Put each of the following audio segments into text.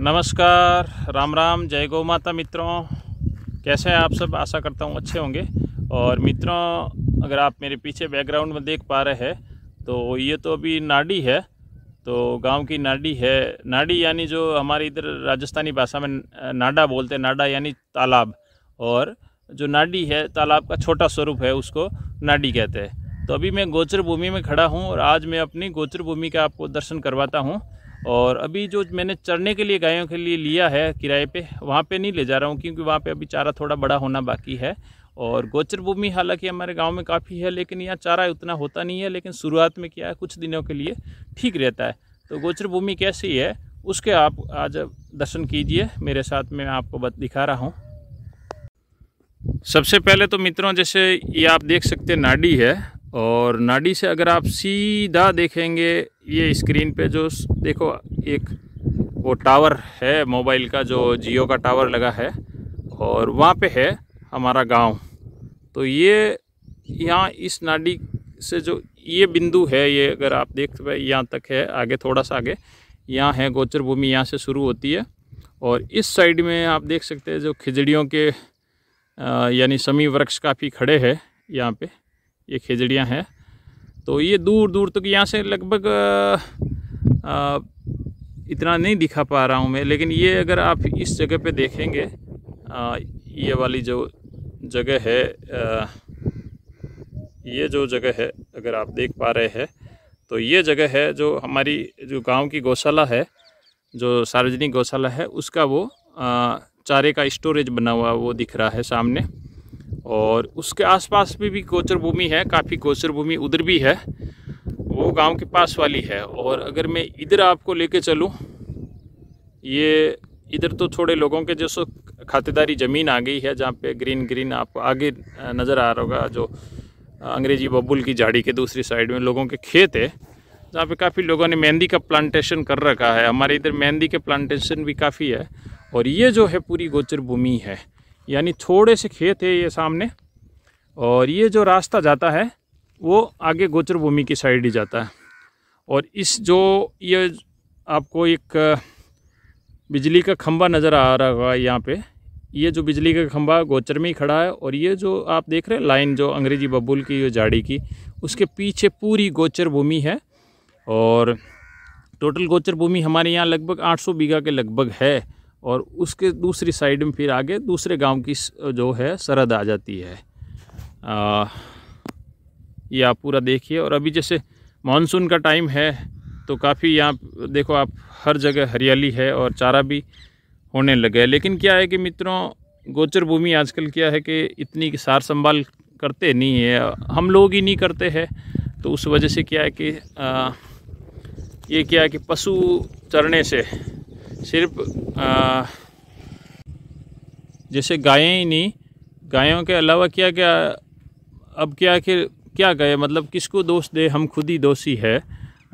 नमस्कार राम राम जय गौ माता मित्रों कैसे हैं आप सब आशा करता हूँ अच्छे होंगे और मित्रों अगर आप मेरे पीछे बैकग्राउंड में देख पा रहे हैं तो ये तो अभी नाडी है तो गांव की नाडी है नाडी यानी जो हमारे इधर राजस्थानी भाषा में नाडा बोलते हैं नाडा यानी तालाब और जो नाडी है तालाब का छोटा स्वरूप है उसको नाडी कहते हैं तो अभी मैं गोचर भूमि में खड़ा हूँ और आज मैं अपनी गोचर भूमि का आपको दर्शन करवाता हूँ और अभी जो मैंने चरने के लिए गायों के लिए लिया है किराए पे वहाँ पे नहीं ले जा रहा हूँ क्योंकि वहाँ पे अभी चारा थोड़ा बड़ा होना बाकी है और गोचर भूमि हालांकि हमारे गांव में काफ़ी है लेकिन यहाँ चारा उतना होता नहीं है लेकिन शुरुआत में क्या है कुछ दिनों के लिए ठीक रहता है तो गोचर भूमि कैसी है उसके आप आज दर्शन कीजिए मेरे साथ में आपको दिखा रहा हूँ सबसे पहले तो मित्रों जैसे ये आप देख सकते नाडी है और नाडी से अगर आप सीधा देखेंगे ये स्क्रीन पे जो देखो एक वो टावर है मोबाइल का जो जियो का टावर लगा है और वहाँ पे है हमारा गांव तो ये यहाँ इस नाडी से जो ये बिंदु है ये अगर आप देख पाए यहाँ तक है आगे थोड़ा सा आगे यहाँ है गोचर भूमि यहाँ से शुरू होती है और इस साइड में आप देख सकते हैं जो खिजड़ियों के यानी समी वृक्ष काफ़ी खड़े हैं यहाँ पे ये खेजड़ियाँ हैं तो ये दूर दूर तक तो यहाँ से लगभग इतना नहीं दिखा पा रहा हूँ मैं लेकिन ये अगर आप इस जगह पे देखेंगे आ, ये वाली जो जगह है आ, ये जो जगह है अगर आप देख पा रहे हैं तो ये जगह है जो हमारी जो गांव की गौशाला है जो सार्वजनिक गौशाला है उसका वो आ, चारे का स्टोरेज बना हुआ वो दिख रहा है सामने और उसके आसपास भी, भी गोचर भूमि है काफ़ी गोचर भूमि उधर भी है वो गांव के पास वाली है और अगर मैं इधर आपको लेके चलूँ ये इधर तो थोड़े लोगों के जैसो खातेदारी ज़मीन आ गई है जहाँ पे ग्रीन ग्रीन आपको आगे नज़र आ रहा होगा जो अंग्रेजी बबुल की झाड़ी के दूसरी साइड में लोगों के खेत है जहाँ पे काफ़ी लोगों ने मेहंदी का प्लांटेशन कर रखा है हमारे इधर मेहंदी के प्लांटेशन भी काफ़ी है और ये जो है पूरी गोचर भूमि है यानी थोड़े से खेत है ये सामने और ये जो रास्ता जाता है वो आगे गोचर भूमि की साइड ही जाता है और इस जो ये आपको एक बिजली का खम्बा नज़र आ रहा होगा यहाँ पे ये जो बिजली का खंभा गोचर में ही खड़ा है और ये जो आप देख रहे हैं लाइन जो अंग्रेजी बबूल की जो झाड़ी की उसके पीछे पूरी गोचर भूमि है और टोटल गोचर भूमि हमारे यहाँ लगभग 800 बीघा के लगभग है और उसके दूसरी साइड में फिर आगे दूसरे गांव की जो है सरहद आ जाती है ये आप पूरा देखिए और अभी जैसे मानसून का टाइम है तो काफ़ी यहाँ देखो आप हर जगह हरियाली है और चारा भी होने लग गया लेकिन क्या है कि मित्रों गोचर भूमि आजकल क्या है कि इतनी सार संभाल करते नहीं है हम लोग ही नहीं करते हैं तो उस वजह से क्या है कि आ, ये क्या है कि पशु चरने से सिर्फ आ, जैसे गायें ही नहीं गायों के अलावा क्या क्या अब क्या कि क्या गए मतलब किसको दोष दे हम खुद ही दोषी है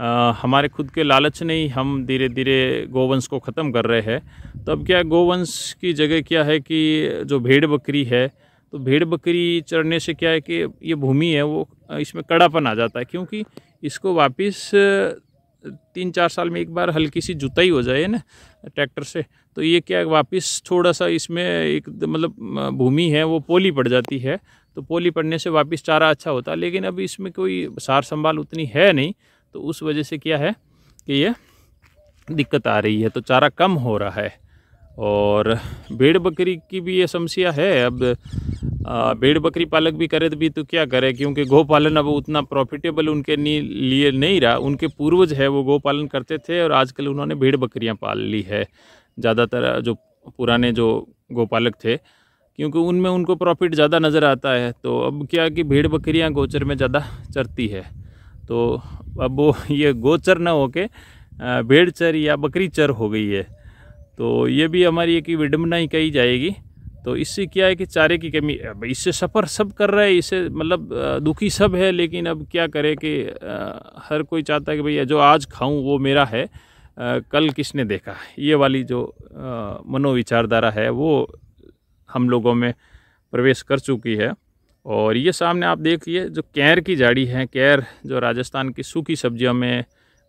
आ, हमारे खुद के लालच नहीं हम धीरे धीरे गोवंश को ख़त्म कर रहे हैं तो अब क्या गोवंश की जगह क्या है कि जो भेड़ बकरी है तो भेड़ बकरी चढ़ने से क्या है कि ये भूमि है वो इसमें कड़ापन आ जाता है क्योंकि इसको वापस तीन चार साल में एक बार हल्की सी जुताई हो जाए ना ट्रैक्टर से तो ये क्या वापस थोड़ा सा इसमें एक मतलब भूमि है वो पोली पड़ जाती है तो पोली पड़ने से वापस चारा अच्छा होता है लेकिन अब इसमें कोई सार संभाल उतनी है नहीं तो उस वजह से क्या है कि ये दिक्कत आ रही है तो चारा कम हो रहा है और भेड़ बकरी की भी ये समस्या है अब भेड़ बकरी पालक भी करे तो भी तो क्या करे क्योंकि गौपालन अब उतना प्रॉफिटेबल उनके लिए नहीं रहा उनके पूर्वज है वो गौपालन करते थे और आजकल उन्होंने भेड़ बकरियाँ पाल ली है ज़्यादातर जो पुराने जो गौपालक थे क्योंकि उनमें उनको प्रॉफिट ज़्यादा नज़र आता है तो अब क्या कि भेड़ बकरियाँ गोचर में ज़्यादा चरती है तो अब वो ये गोचर न होके भेड़ चर या बकरी चर हो गई है तो ये भी हमारी एक विडम्बना ही कही जाएगी तो इससे क्या है कि चारे की कमी इससे सफ़र सब कर रहा है इससे मतलब दुखी सब है लेकिन अब क्या करे कि हर कोई चाहता है कि भैया जो आज खाऊं वो मेरा है कल किसने देखा ये वाली जो मनोविचारधारा है वो हम लोगों में प्रवेश कर चुकी है और ये सामने आप देखिए जो कैर की जाड़ी है कैर जो राजस्थान की सूखी सब्जियों में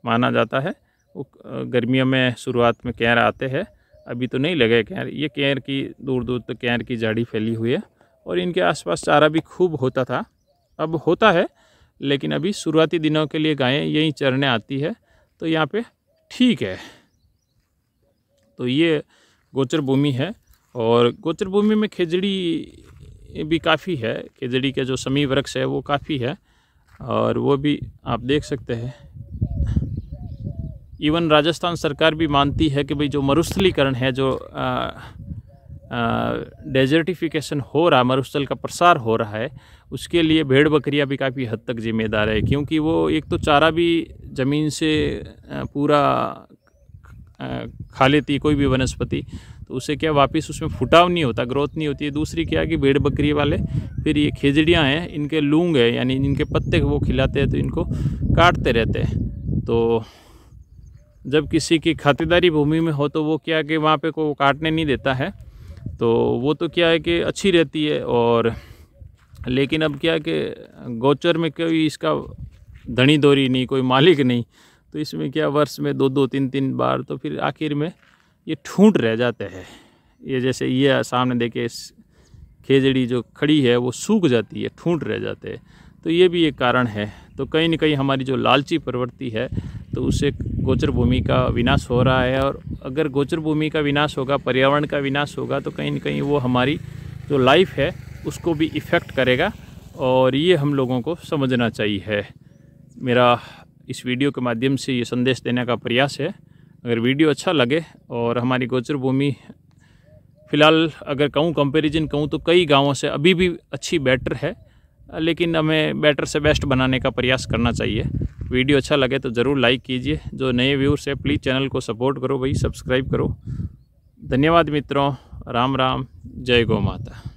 माना जाता है वो गर्मियों में शुरुआत में कैर आते हैं अभी तो नहीं लगे कैर ये कैर की दूर दूर तक तो कैर की जाड़ी फैली हुई है और इनके आसपास चारा भी खूब होता था अब होता है लेकिन अभी शुरुआती दिनों के लिए गायें यहीं चरने आती है तो यहाँ पे ठीक है तो ये गोचर भूमि है और गोचर भूमि में खेजड़ी भी काफ़ी है खेजड़ी के जो समी वृक्ष है वो काफ़ी है और वो भी आप देख सकते हैं इवन राजस्थान सरकार भी मानती है कि भाई जो मरुस्थलीकरण है जो डेजर्टिफिकेशन हो रहा है मरुस्थल का प्रसार हो रहा है उसके लिए भेड़ बकरियां भी काफ़ी हद तक जिम्मेदार है क्योंकि वो एक तो चारा भी ज़मीन से पूरा खा लेती कोई भी वनस्पति तो उसे क्या वापस उसमें फुटाव नहीं होता ग्रोथ नहीं होती है दूसरी क्या कि भेड़ बकरी वाले फिर ये खेजड़ियाँ हैं इनके लूंग है यानी इनके पत्ते वो खिलाते हैं तो इनको काटते रहते हैं तो जब किसी की खातेदारी भूमि में हो तो वो क्या है कि वहाँ पे को काटने नहीं देता है तो वो तो क्या है कि अच्छी रहती है और लेकिन अब क्या है कि गोचर में कोई इसका धनी दोरी नहीं कोई मालिक नहीं तो इसमें क्या वर्ष में दो दो तीन तीन बार तो फिर आखिर में ये ठूंठ रह जाते हैं ये जैसे ये सामने देखे खेजड़ी जो खड़ी है वो सूख जाती है ठूंठ रह जाते हैं तो ये भी एक कारण है तो कहीं ना कहीं हमारी जो लालची प्रवृत्ति है तो उससे गोचर भूमि का विनाश हो रहा है और अगर गोचर भूमि का विनाश होगा पर्यावरण का विनाश होगा तो कहीं ना कहीं वो हमारी जो लाइफ है उसको भी इफ़ेक्ट करेगा और ये हम लोगों को समझना चाहिए मेरा इस वीडियो के माध्यम से ये संदेश देने का प्रयास है अगर वीडियो अच्छा लगे और हमारी गोचर भूमि फ़िलहाल अगर कहूँ कंपैरिजन कहूँ तो कई गांवों से अभी भी अच्छी बेटर है लेकिन हमें बेटर से बेस्ट बनाने का प्रयास करना चाहिए वीडियो अच्छा लगे तो ज़रूर लाइक कीजिए जो नए व्यूअर्स है प्लीज़ चैनल को सपोर्ट करो भाई सब्सक्राइब करो धन्यवाद मित्रों राम राम जय गौ माता